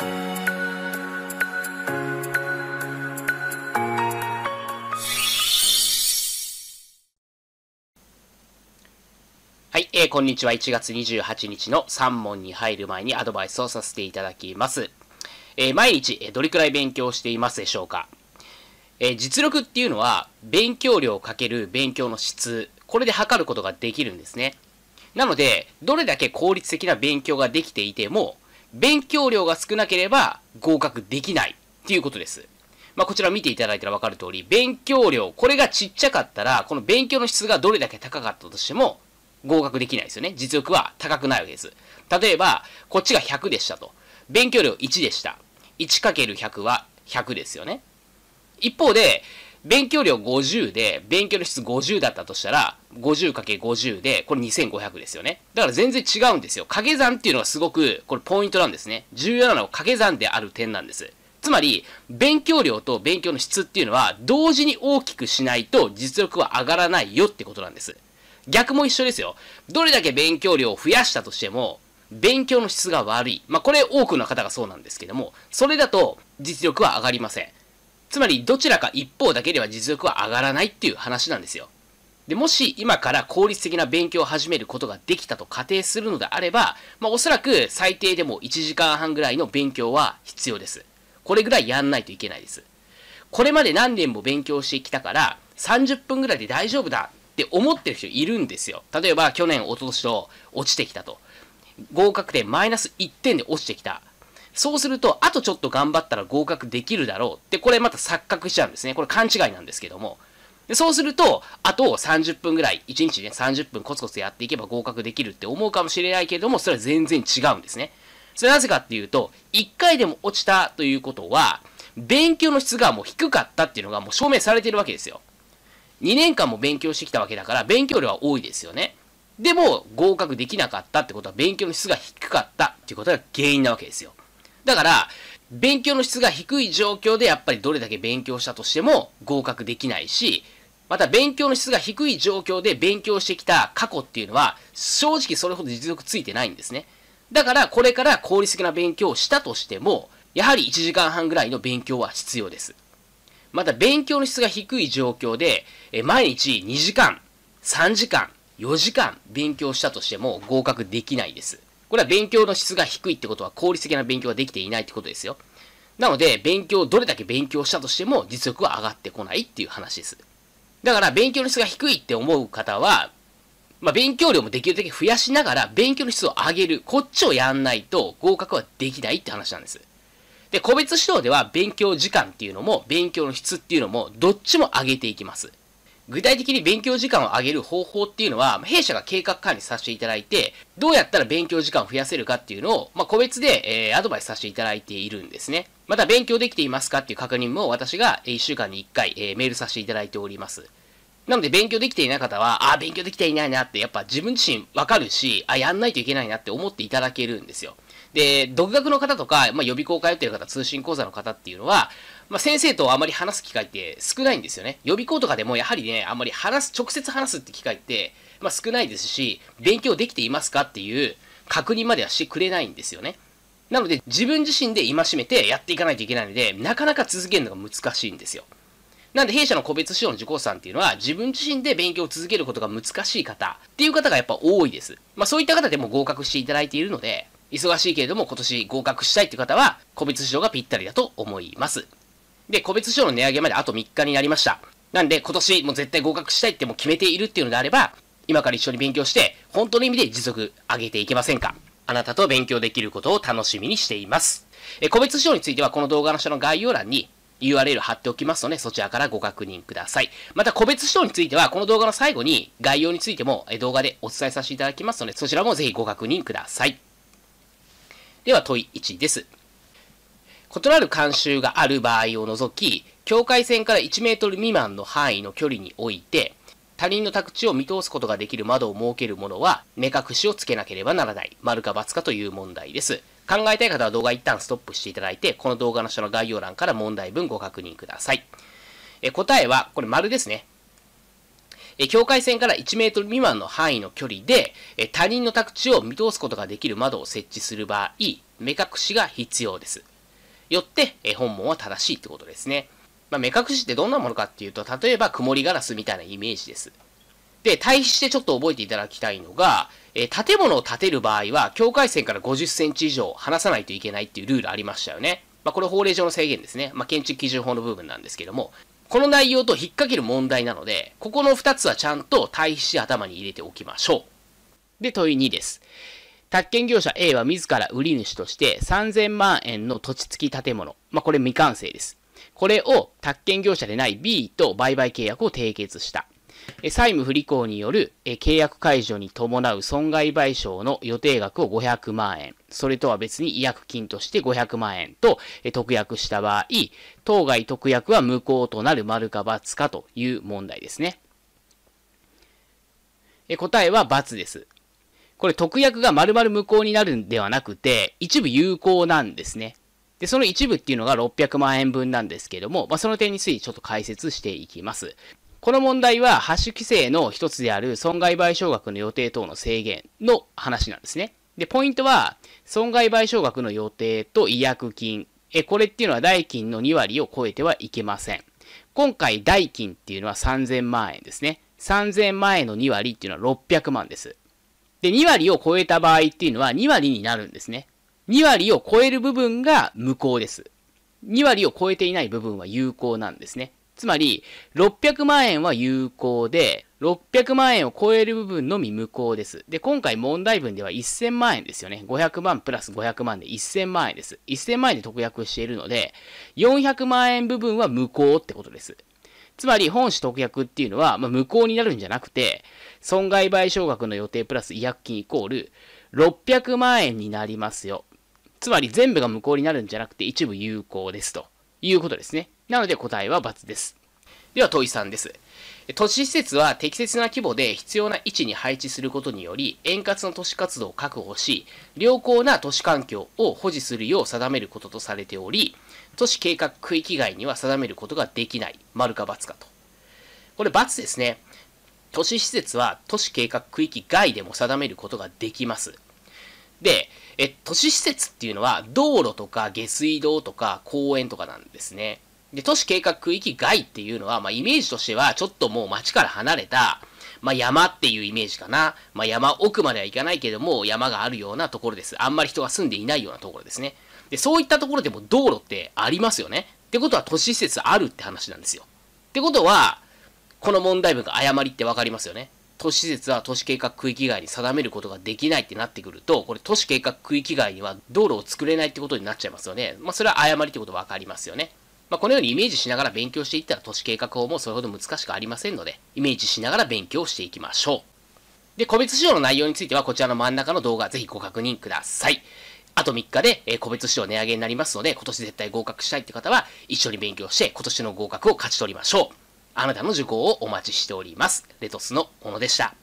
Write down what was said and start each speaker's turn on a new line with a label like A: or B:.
A: はい、えー、こんにちは。1月28日の3問に入る前にアドバイスをさせていただきます。えー、毎日、えー、どれくらい勉強していますでしょうか、えー、実力っていうのは、勉強量かける勉強の質、これで測ることができるんですね。なので、どれだけ効率的な勉強ができていても、勉強量が少なければ合格できないっていうことです。まあ、こちら見ていただいたらわかる通り、勉強量、これがちっちゃかったら、この勉強の質がどれだけ高かったとしても、合格できないですよね。実力は高くないわけです。例えば、こっちが100でしたと。勉強量1でした。1×100 は100ですよね。一方で、勉強量50で、勉強の質50だったとしたら、50×50 で、これ2500ですよね。だから全然違うんですよ。掛け算っていうのがすごく、これポイントなんですね。重要なのは掛け算である点なんです。つまり、勉強量と勉強の質っていうのは、同時に大きくしないと実力は上がらないよってことなんです。逆も一緒ですよ。どれだけ勉強量を増やしたとしても、勉強の質が悪い。まあ、これ多くの方がそうなんですけども、それだと実力は上がりません。つまりどちらか一方だけでは実力は上がらないっていう話なんですよ。で、もし今から効率的な勉強を始めることができたと仮定するのであれば、まあおそらく最低でも1時間半ぐらいの勉強は必要です。これぐらいやんないといけないです。これまで何年も勉強してきたから、30分ぐらいで大丈夫だって思ってる人いるんですよ。例えば去年、おととしと落ちてきたと。合格点マイナス1点で落ちてきた。そうすると、あとちょっと頑張ったら合格できるだろうって、これまた錯覚しちゃうんですね。これ勘違いなんですけども。でそうすると、あと30分ぐらい、1日ね、30分コツコツやっていけば合格できるって思うかもしれないけれども、それは全然違うんですね。それなぜかっていうと、1回でも落ちたということは、勉強の質がもう低かったっていうのがもう証明されてるわけですよ。2年間も勉強してきたわけだから、勉強量は多いですよね。でも、合格できなかったってことは、勉強の質が低かったっていうことが原因なわけですよ。だから、勉強の質が低い状況でやっぱりどれだけ勉強したとしても合格できないし、また勉強の質が低い状況で勉強してきた過去っていうのは、正直それほど実力ついてないんですね。だからこれから効率的な勉強をしたとしても、やはり1時間半ぐらいの勉強は必要です。また勉強の質が低い状況で、毎日2時間、3時間、4時間勉強したとしても合格できないです。これは勉強の質が低いってことは効率的な勉強ができていないってことですよ。なので、勉強、どれだけ勉強したとしても実力は上がってこないっていう話です。だから、勉強の質が低いって思う方は、まあ、勉強量もできるだけ増やしながら、勉強の質を上げる。こっちをやんないと合格はできないって話なんです。で、個別指導では勉強時間っていうのも、勉強の質っていうのも、どっちも上げていきます。具体的に勉強時間を上げる方法っていうのは、弊社が計画管理させていただいて、どうやったら勉強時間を増やせるかっていうのを、まあ、個別で、えー、アドバイスさせていただいているんですね。また、勉強できていますかっていう確認も私が1週間に1回、えー、メールさせていただいております。なので、勉強できていない方は、ああ、勉強できていないなって、やっぱ自分自身わかるし、あ、やんないといけないなって思っていただけるんですよ。で、独学の方とか、まあ、予備校通ってる方、通信講座の方っていうのは、まあ、先生とあまり話す機会って少ないんですよね。予備校とかでもやはりね、あんまり話す、直接話すって機会って、まあ、少ないですし、勉強できていますかっていう確認まではしてくれないんですよね。なので、自分自身で戒めてやっていかないといけないので、なかなか続けるのが難しいんですよ。なんで、弊社の個別指導の受講さんっていうのは、自分自身で勉強を続けることが難しい方っていう方がやっぱ多いです。まあそういった方でも合格していただいているので、忙しいけれども今年合格したいっていう方は、個別指導がぴったりだと思います。で、個別賞の値上げまであと3日になりました。なんで、今年もう絶対合格したいってもう決めているっていうのであれば、今から一緒に勉強して、本当の意味で持続上げていけませんかあなたと勉強できることを楽しみにしています。え、個別賞についてはこの動画の下の概要欄に URL 貼っておきますので、そちらからご確認ください。また、個別賞については、この動画の最後に概要についても動画でお伝えさせていただきますので、そちらもぜひご確認ください。では、問い1です。異なる慣習がある場合を除き、境界線から1メートル未満の範囲の距離において、他人の宅地を見通すことができる窓を設けるものは、目隠しをつけなければならない。丸か×かという問題です。考えたい方は動画一旦ストップしていただいて、この動画の下の概要欄から問題文ご確認ください。え答えは、これ丸ですね。え境界線から1メートル未満の範囲の距離で、え他人の宅地を見通すことができる窓を設置する場合、目隠しが必要です。よって、え本門は正しいってことですね。まあ、目隠しってどんなものかっていうと、例えば曇りガラスみたいなイメージです。で、対比してちょっと覚えていただきたいのが、えー、建物を建てる場合は、境界線から50センチ以上離さないといけないっていうルールありましたよね。まあ、これ法令上の制限ですね。まあ、建築基準法の部分なんですけども、この内容と引っ掛ける問題なので、ここの2つはちゃんと対比して頭に入れておきましょう。で、問い2です。宅建業者 A は自ら売り主として3000万円の土地付き建物。まあ、これ未完成です。これを宅建業者でない B と売買契約を締結した。債務不履行による契約解除に伴う損害賠償の予定額を500万円、それとは別に違約金として500万円と特約した場合、当該特約は無効となる丸か×かという問題ですね。答えは×です。これ特約が丸々無効になるんではなくて、一部有効なんですね。で、その一部っていうのが600万円分なんですけども、まあ、その点についてちょっと解説していきます。この問題は、ハッシュ規制の一つである損害賠償額の予定等の制限の話なんですね。で、ポイントは、損害賠償額の予定と違約金。え、これっていうのは代金の2割を超えてはいけません。今回代金っていうのは3000万円ですね。3000万円の2割っていうのは600万です。で、2割を超えた場合っていうのは2割になるんですね。2割を超える部分が無効です。2割を超えていない部分は有効なんですね。つまり、600万円は有効で、600万円を超える部分のみ無効です。で、今回問題文では1000万円ですよね。500万プラス500万で1000万円です。1000万円で特約しているので、400万円部分は無効ってことです。つまり本市特約っていうのは、まあ、無効になるんじゃなくて、損害賠償額の予定プラス違約金イコール600万円になりますよ。つまり全部が無効になるんじゃなくて一部有効ですということですね。なので答えは×です。では、問い3です。都市施設は適切な規模で必要な位置に配置することにより、円滑な都市活動を確保し、良好な都市環境を保持するよう定めることとされており、都市計画区域外には定めることができない。丸か×かと。これ×ですね。都市施設は都市計画区域外でも定めることができます。で、え都市施設っていうのは道路とか下水道とか公園とかなんですね。で、都市計画区域外っていうのは、まあ、イメージとしては、ちょっともう街から離れた、まあ、山っていうイメージかな。まあ、山奥までは行かないけども、山があるようなところです。あんまり人が住んでいないようなところですね。で、そういったところでも道路ってありますよね。ってことは、都市施設あるって話なんですよ。ってことは、この問題文が誤りって分かりますよね。都市施設は都市計画区域外に定めることができないってなってくると、これ都市計画区域外には道路を作れないってことになっちゃいますよね。まあ、それは誤りってこと分かりますよね。まあ、このようにイメージしながら勉強していったら都市計画法もそれほど難しくありませんので、イメージしながら勉強していきましょう。で、個別指導の内容についてはこちらの真ん中の動画ぜひご確認ください。あと3日で、え個別指導値上げになりますので、今年絶対合格したいって方は一緒に勉強して今年の合格を勝ち取りましょう。あなたの受講をお待ちしております。レトスの小野でした。